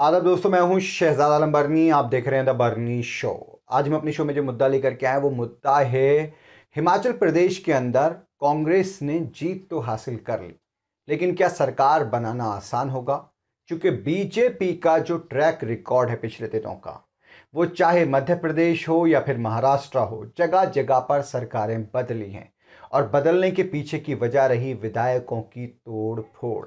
आदर दोस्तों मैं हूं शहजाद आलम बर्नी आप देख रहे हैं द बर्नी शो आज हम अपने शो में जो मुद्दा लेकर के आए वो मुद्दा है हिमाचल प्रदेश के अंदर कांग्रेस ने जीत तो हासिल कर ली लेकिन क्या सरकार बनाना आसान होगा क्योंकि बीजेपी का जो ट्रैक रिकॉर्ड है पिछले दिनों का वो चाहे मध्य प्रदेश हो या फिर महाराष्ट्र हो जगह जगह पर सरकारें बदली हैं और बदलने के पीछे की वजह रही विधायकों की तोड़ फोड़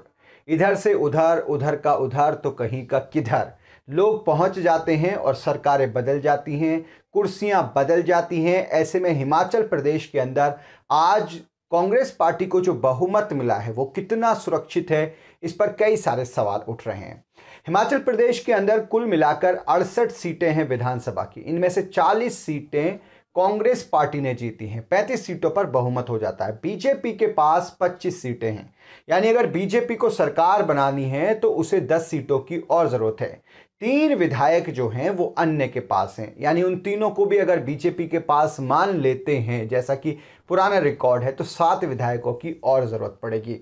इधर से उधर उधर का उधर तो कहीं का किधर लोग पहुंच जाते हैं और सरकारें बदल जाती हैं कुर्सियां बदल जाती हैं ऐसे में हिमाचल प्रदेश के अंदर आज कांग्रेस पार्टी को जो बहुमत मिला है वो कितना सुरक्षित है इस पर कई सारे सवाल उठ रहे हैं हिमाचल प्रदेश के अंदर कुल मिलाकर अड़सठ सीटें हैं विधानसभा की इनमें से 40 सीटें कांग्रेस पार्टी ने जीती है पैंतीस सीटों पर बहुमत हो जाता है बीजेपी के पास पच्चीस सीटें हैं यानी अगर बीजेपी को सरकार बनानी है तो उसे दस सीटों की और ज़रूरत है तीन विधायक जो हैं वो अन्य के पास हैं यानी उन तीनों को भी अगर बीजेपी के पास मान लेते हैं जैसा कि पुराना रिकॉर्ड है तो सात विधायकों की और ज़रूरत पड़ेगी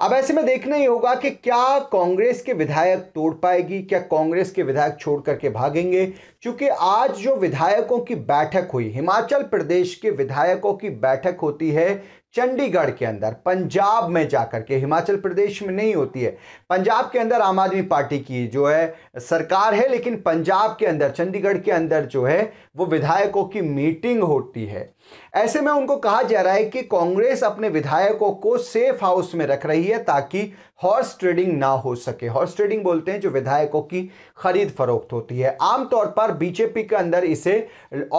अब ऐसे में देखना ही होगा कि क्या कांग्रेस के विधायक तोड़ पाएगी क्या कांग्रेस के विधायक छोड़ करके भागेंगे क्योंकि आज जो विधायकों की बैठक हुई हिमाचल प्रदेश के विधायकों की बैठक होती है चंडीगढ़ के अंदर पंजाब में जाकर के हिमाचल प्रदेश में नहीं होती है पंजाब के अंदर आम आदमी पार्टी की जो है सरकार है लेकिन पंजाब के अंदर चंडीगढ़ के अंदर जो है वो विधायकों की मीटिंग होती है ऐसे में उनको कहा जा रहा है कि कांग्रेस अपने विधायकों को सेफ हाउस में रख रही है ताकि हॉर्स ट्रेडिंग ना हो सके हॉर्स ट्रेडिंग बोलते हैं जो विधायकों की खरीद फरोख्त होती है आमतौर पर बीजेपी के अंदर इसे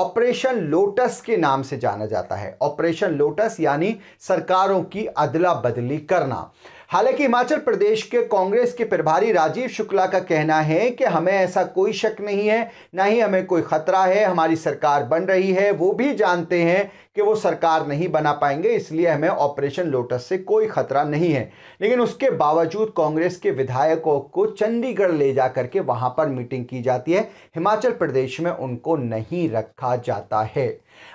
ऑपरेशन लोटस के नाम से जाना जाता है ऑपरेशन लोटस यानी सरकारों की अदला बदली करना हालांकि हिमाचल प्रदेश के कांग्रेस के प्रभारी राजीव शुक्ला का कहना है कि हमें ऐसा कोई शक नहीं है ना ही हमें कोई ख़तरा है हमारी सरकार बन रही है वो भी जानते हैं कि वो सरकार नहीं बना पाएंगे इसलिए हमें ऑपरेशन लोटस से कोई ख़तरा नहीं है लेकिन उसके बावजूद कांग्रेस के विधायकों को चंडीगढ़ ले जा करके वहाँ पर मीटिंग की जाती है हिमाचल प्रदेश में उनको नहीं रखा जाता है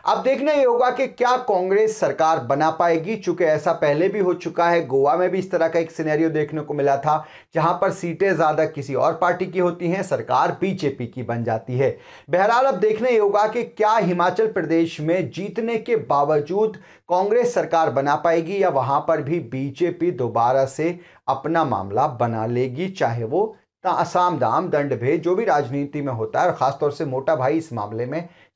अब देखना ये होगा कि क्या कांग्रेस सरकार बना पाएगी चूंकि ऐसा पहले भी हो चुका है गोवा में भी इस तरह ज़्यादा का एक सिनेरियो देखने को मिला था जहां पर सीटें ज़्यादा किसी और पार्टी की होती हैं सरकार बीजेपी की बन जाती है बहरहाल अब देखने ये होगा कि क्या हिमाचल प्रदेश में जीतने के बावजूद कांग्रेस सरकार बना पाएगी या वहां पर भी बीजेपी दोबारा से अपना मामला बना लेगी चाहे वो आसाम दाम दंड भेद जो भी राजनीति में होता है और ख़ासतौर से मोटा भाई इस मामले में